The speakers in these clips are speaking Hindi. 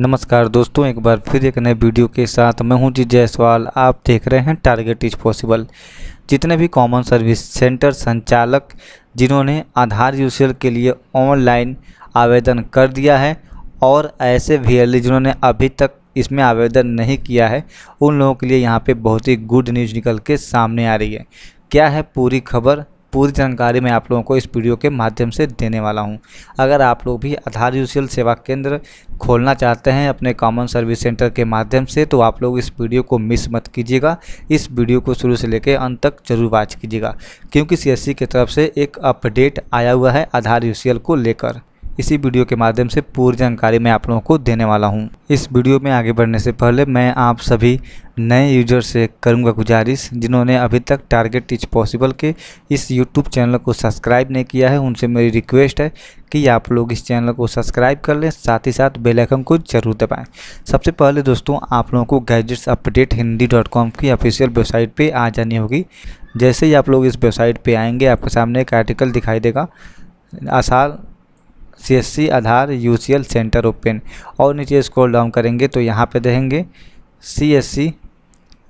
नमस्कार दोस्तों एक बार फिर एक नए वीडियो के साथ मैं हूं जी जयसवाल आप देख रहे हैं टारगेट इज पॉसिबल जितने भी कॉमन सर्विस सेंटर संचालक जिन्होंने आधार यूजर के लिए ऑनलाइन आवेदन कर दिया है और ऐसे भी e जिन्होंने अभी तक इसमें आवेदन नहीं किया है उन लोगों के लिए यहाँ पर बहुत ही गुड न्यूज़ निकल के सामने आ रही है क्या है पूरी खबर पूरी जानकारी मैं आप लोगों को इस वीडियो के माध्यम से देने वाला हूँ अगर आप लोग भी आधार यूसीएल सेवा केंद्र खोलना चाहते हैं अपने कॉमन सर्विस सेंटर के माध्यम से तो आप लोग इस वीडियो को मिस मत कीजिएगा इस वीडियो को शुरू से लेकर अंत तक जरूर वाच कीजिएगा क्योंकि सी की तरफ से एक अपडेट आया हुआ है आधार यू को लेकर इसी वीडियो के माध्यम से पूरी जानकारी मैं आप लोगों को देने वाला हूँ इस वीडियो में आगे बढ़ने से पहले मैं आप सभी नए यूजर से करूँगा गुजारिश जिन्होंने अभी तक टारगेट इज पॉसिबल के इस यूट्यूब चैनल को सब्सक्राइब नहीं किया है उनसे मेरी रिक्वेस्ट है कि आप लोग इस चैनल को सब्सक्राइब कर लें साथ ही साथ बेलाइकन को जरूर दबाएँ सबसे पहले दोस्तों आप लोगों को gadgets update Hindi dot com की ऑफिशियल वेबसाइट पर आ जानी होगी जैसे ही आप लोग इस वेबसाइट पर आएंगे आपके सामने एक आर्टिकल दिखाई देगा आसार CSC Aadhaar UCL center open और नीचे स्क्रॉल डाउन करेंगे तो यहाँ पे देखेंगे सीएससी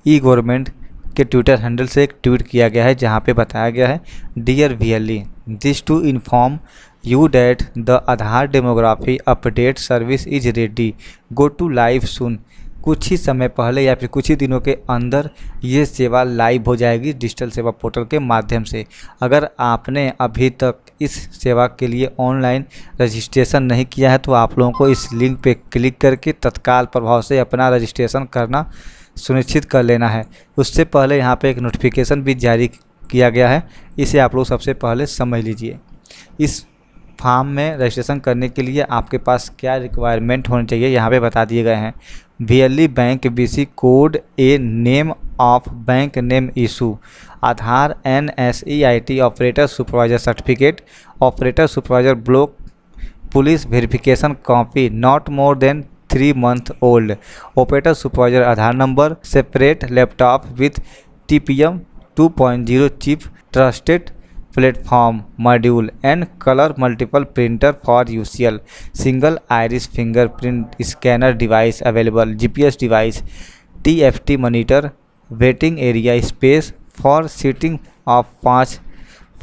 ई गवर्नमेंट के ट्विटर हैंडल से एक ट्वीट किया गया है जहाँ पे बताया गया है dear VLE this to inform you that the Aadhaar demography update service is ready go to live soon कुछ ही समय पहले या फिर कुछ ही दिनों के अंदर ये सेवा लाइव हो जाएगी डिजिटल सेवा पोर्टल के माध्यम से अगर आपने अभी तक इस सेवा के लिए ऑनलाइन रजिस्ट्रेशन नहीं किया है तो आप लोगों को इस लिंक पे क्लिक करके तत्काल प्रभाव से अपना रजिस्ट्रेशन करना सुनिश्चित कर लेना है उससे पहले यहाँ पर एक नोटिफिकेशन भी जारी किया गया है इसे आप लोग सबसे पहले समझ लीजिए इस फार्म में रजिस्ट्रेशन करने के लिए आपके पास क्या रिक्वायरमेंट होनी चाहिए यहाँ पे बता दिए गए हैं VLE bank BC code a name of bank name issue Aadhaar N S E I T operator supervisor certificate operator supervisor block police verification copy not more than three month old operator supervisor Aadhaar number separate laptop with T P M two point zero chip trusted platform module and colour multiple printer for UCL single iris fingerprint scanner device available GPS device TFT monitor waiting area space for seating of पाँच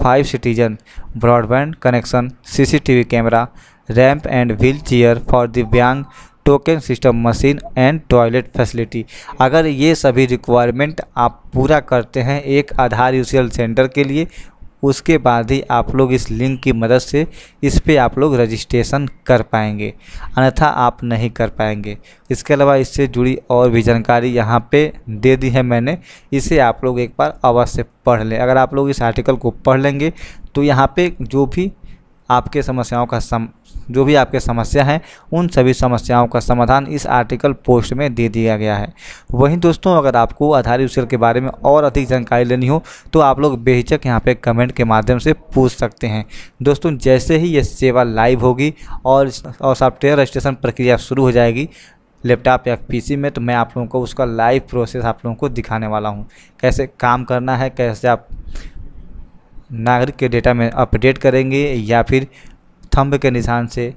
five citizen broadband connection CCTV camera ramp and wheel chair for दिव्यांग token system machine and toilet facility अगर ये सभी रिक्वायरमेंट आप पूरा करते हैं एक आधार यूसीएल सेंटर के लिए उसके बाद ही आप लोग इस लिंक की मदद से इस पर आप लोग रजिस्ट्रेशन कर पाएंगे अन्यथा आप नहीं कर पाएंगे इसके अलावा इससे जुड़ी और भी जानकारी यहाँ पे दे दी है मैंने इसे आप लोग एक बार अवश्य पढ़ लें अगर आप लोग इस आर्टिकल को पढ़ लेंगे तो यहाँ पे जो भी आपके समस्याओं का सम जो भी आपके समस्या हैं उन सभी समस्याओं का समाधान इस आर्टिकल पोस्ट में दे दिया गया है वहीं दोस्तों अगर आपको आधारित उछल के बारे में और अधिक जानकारी लेनी हो तो आप लोग बेहिचक यहाँ पर कमेंट के माध्यम से पूछ सकते हैं दोस्तों जैसे ही ये सेवा लाइव होगी और, और सॉफ्टवेयर रजिस्ट्रेशन प्रक्रिया शुरू हो जाएगी लैपटॉप या पीसी में तो मैं आप लोगों को उसका लाइव प्रोसेस आप लोगों को दिखाने वाला हूँ कैसे काम करना है कैसे आप नागरिक के डेटा में अपडेट करेंगे या फिर थंब के निशान से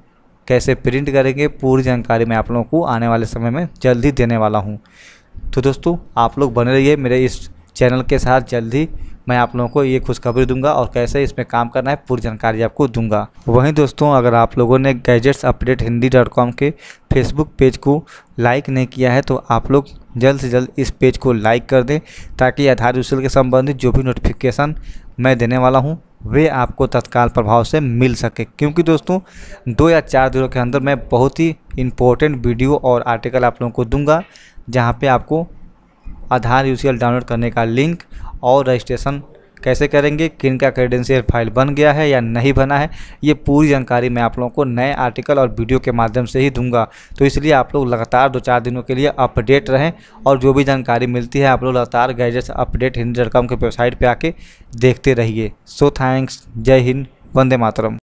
कैसे प्रिंट करेंगे पूरी जानकारी मैं आप लोगों को आने वाले समय में जल्द ही देने वाला हूँ तो दोस्तों आप लोग बने रहिए मेरे इस चैनल के साथ जल्द ही मैं आप लोगों को ये खुशखबरी दूंगा और कैसे इसमें काम करना है पूरी जानकारी आपको दूंगा वहीं दोस्तों अगर आप लोगों ने gadgets update Hindi dot com के फेसबुक पेज को लाइक नहीं किया है तो आप लोग जल्द से जल्द इस पेज को लाइक कर दें ताकि आधार उसल के संबंधित जो भी नोटिफिकेशन मैं देने वाला हूँ वे आपको तत्काल प्रभाव से मिल सके क्योंकि दोस्तों दो या चार दिनों के अंदर मैं बहुत ही इम्पोर्टेंट वीडियो और आर्टिकल आप लोगों को दूंगा जहां पे आपको आधार यूसीएल डाउनलोड करने का लिंक और रजिस्ट्रेशन कैसे करेंगे किन का क्रेडेंशियल फाइल बन गया है या नहीं बना है ये पूरी जानकारी मैं आप लोगों को नए आर्टिकल और वीडियो के माध्यम से ही दूंगा तो इसलिए आप लोग लगातार दो चार दिनों के लिए अपडेट रहें और जो भी जानकारी मिलती है आप लोग लगातार gadgets update Hindi dot com की वेबसाइट पर आके देखते रहिए सो थैंक्स जय हिंद वंदे मातरम